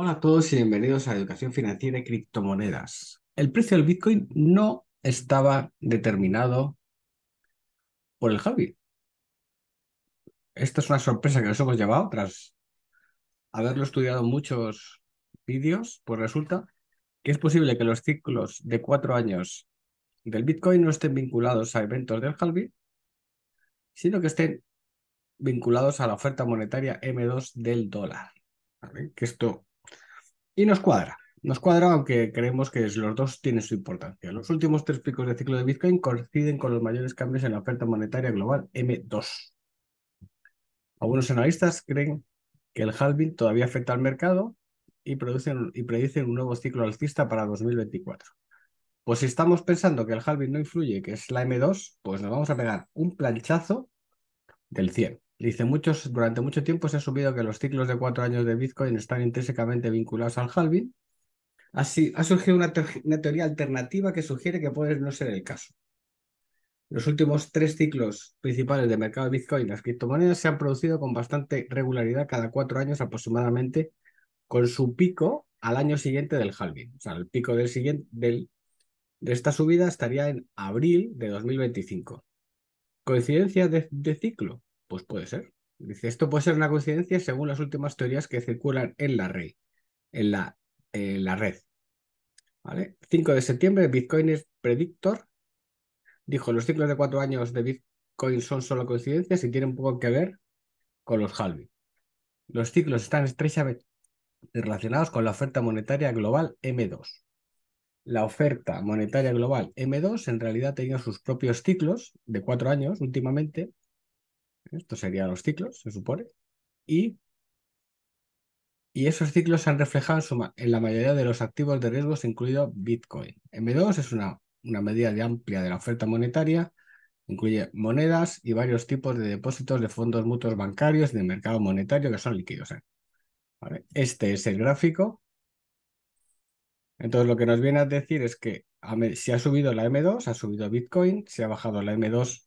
Hola a todos y bienvenidos a Educación Financiera y Criptomonedas. El precio del Bitcoin no estaba determinado por el Halving. Esta es una sorpresa que nos hemos llevado tras haberlo estudiado en muchos vídeos, pues resulta que es posible que los ciclos de cuatro años del Bitcoin no estén vinculados a eventos del halving, sino que estén vinculados a la oferta monetaria M2 del dólar. Que esto y nos cuadra. Nos cuadra, aunque creemos que los dos tienen su importancia. Los últimos tres picos de ciclo de Bitcoin coinciden con los mayores cambios en la oferta monetaria global M2. Algunos analistas creen que el halving todavía afecta al mercado y, producen, y predicen un nuevo ciclo alcista para 2024. Pues si estamos pensando que el halving no influye, que es la M2, pues nos vamos a pegar un planchazo del 100. Dice, muchos, durante mucho tiempo se ha subido que los ciclos de cuatro años de Bitcoin están intrínsecamente vinculados al halving. Así, ha surgido una, teoría alternativa que sugiere que puede no ser el caso. Los últimos tres ciclos principales de mercado de Bitcoin las criptomonedas se han producido con bastante regularidad cada cuatro años aproximadamente, con su pico al año siguiente del halving. O sea, el pico del siguiente, de esta subida estaría en abril de 2025. ¿Coincidencia de, ciclo? Pues puede ser. Dice, esto puede ser una coincidencia según las últimas teorías que circulan en la red. En la, red. ¿Vale? 5 de septiembre, Bitcoin Predictor dijo, los ciclos de cuatro años de Bitcoin son solo coincidencias y tienen poco que ver con los halving. Los ciclos están estrechamente relacionados con la oferta monetaria global M2 la oferta monetaria global M2 en realidad tenido sus propios ciclos de cuatro años últimamente. Estos serían los ciclos, se supone. Y, y esos ciclos se han reflejado en, la mayoría de los activos de riesgos, incluido Bitcoin. M2 es una, una medida de amplia de la oferta monetaria, incluye monedas y varios tipos de depósitos de fondos mutuos bancarios de mercado monetario que son líquidos. ¿eh? Este es el gráfico entonces, lo que nos viene a decir es que si ha subido la M2, ha subido Bitcoin, si ha bajado la M2,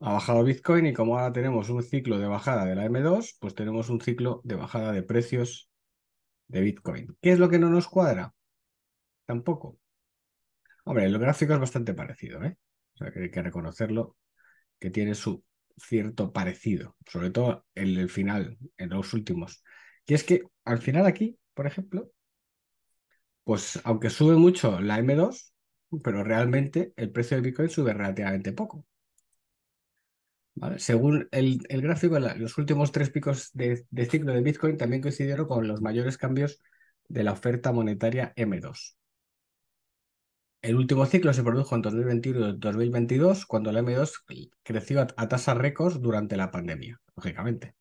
ha bajado Bitcoin y como ahora tenemos un ciclo de bajada de la M2, pues tenemos un ciclo de bajada de precios de Bitcoin. ¿Qué es lo que no nos cuadra? Tampoco. Hombre, el gráfico es bastante parecido, ¿eh? O sea, que hay que reconocerlo, que tiene su cierto parecido, sobre todo en el final, en los últimos. Y es que al final aquí, por ejemplo, pues aunque sube mucho la M2, pero realmente el precio de Bitcoin sube relativamente poco. Según el, gráfico, los últimos tres picos de, ciclo de Bitcoin también coincidieron con los mayores cambios de la oferta monetaria M2. El último ciclo se produjo en 2021 2022, cuando la M2 creció a, a tasas récords durante la pandemia, lógicamente.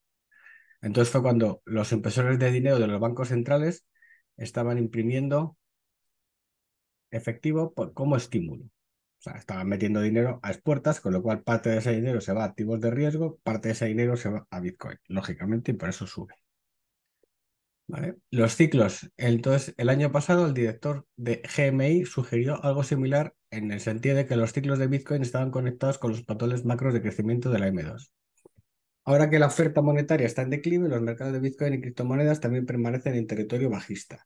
Entonces fue cuando los impresores de dinero de los bancos centrales estaban imprimiendo efectivo como estímulo. O sea, estaban metiendo dinero a expuertas, con lo cual parte de ese dinero se va a activos de riesgo, parte de ese dinero se va a Bitcoin, lógicamente, y por eso sube. ¿Vale? Los ciclos. Entonces, el año pasado el director de GMI sugirió algo similar en el sentido de que los ciclos de Bitcoin estaban conectados con los patrones macros de crecimiento de la M2. Ahora que la oferta monetaria está en declive, los mercados de Bitcoin y criptomonedas también permanecen en territorio bajista.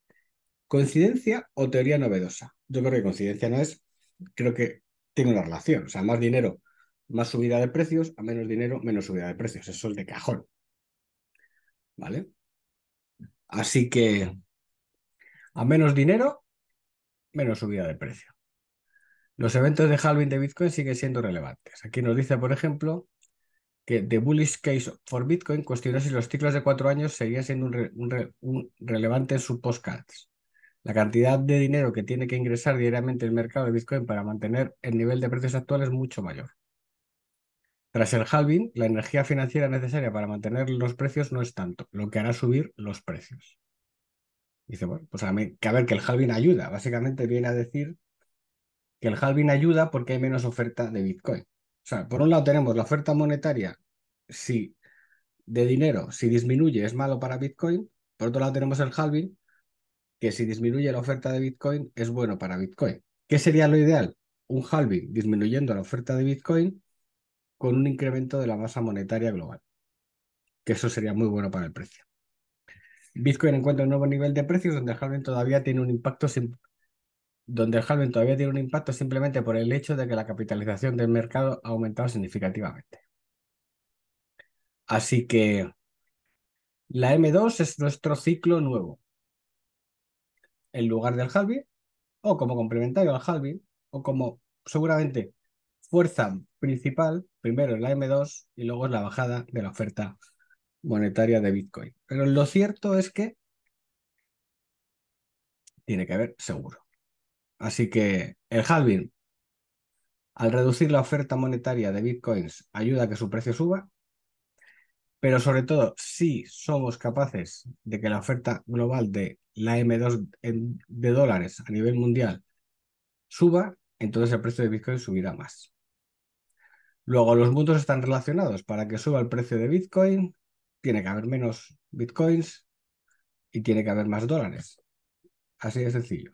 ¿Coincidencia o teoría novedosa? Yo creo que coincidencia no es, creo que tiene una relación. O sea, más dinero, más subida de precios, a menos dinero, menos subida de precios. Eso es de cajón. ¿Vale? Así que a menos dinero, menos subida de precio. Los eventos de halving de Bitcoin siguen siendo relevantes. Aquí nos dice, por ejemplo, que The Bullish Case for Bitcoin cuestionó si los ciclos de cuatro años seguían siendo un, relevante en su La cantidad de dinero que tiene que ingresar diariamente el mercado de Bitcoin para mantener el nivel de precios actual es mucho mayor. Tras el halving, la energía financiera necesaria para mantener los precios no es tanto, lo que hará subir los precios. Dice, bueno, pues a ver, que el halving ayuda. Básicamente viene a decir que el halving ayuda porque hay menos oferta de Bitcoin por un lado tenemos la oferta monetaria, si de dinero, si disminuye es malo para Bitcoin, por otro lado tenemos el halving, que si disminuye la oferta de Bitcoin es bueno para Bitcoin. ¿Qué sería lo ideal? Un halving disminuyendo la oferta de Bitcoin con un incremento de la masa monetaria global, que eso sería muy bueno para el precio. Bitcoin encuentra un nuevo nivel de precios donde el halving todavía tiene un impacto donde el halving todavía tiene un impacto simplemente por el hecho de que la capitalización del mercado ha aumentado significativamente. Así que la M2 es nuestro ciclo nuevo. En lugar del halving, o como complementario al halving, o como seguramente fuerza principal, primero es la M2 y luego es la bajada de la oferta monetaria de Bitcoin. Pero lo cierto es que tiene que haber seguro. Así que el halving, al reducir la oferta monetaria de bitcoins, ayuda a que su precio suba, pero sobre todo si somos capaces de que la oferta global de la M2 de dólares a nivel mundial suba, entonces el precio de bitcoin subirá más. Luego, los mundos están relacionados. Para que suba el precio de Bitcoin, tiene que haber menos Bitcoins y tiene que haber más dólares. Así de sencillo.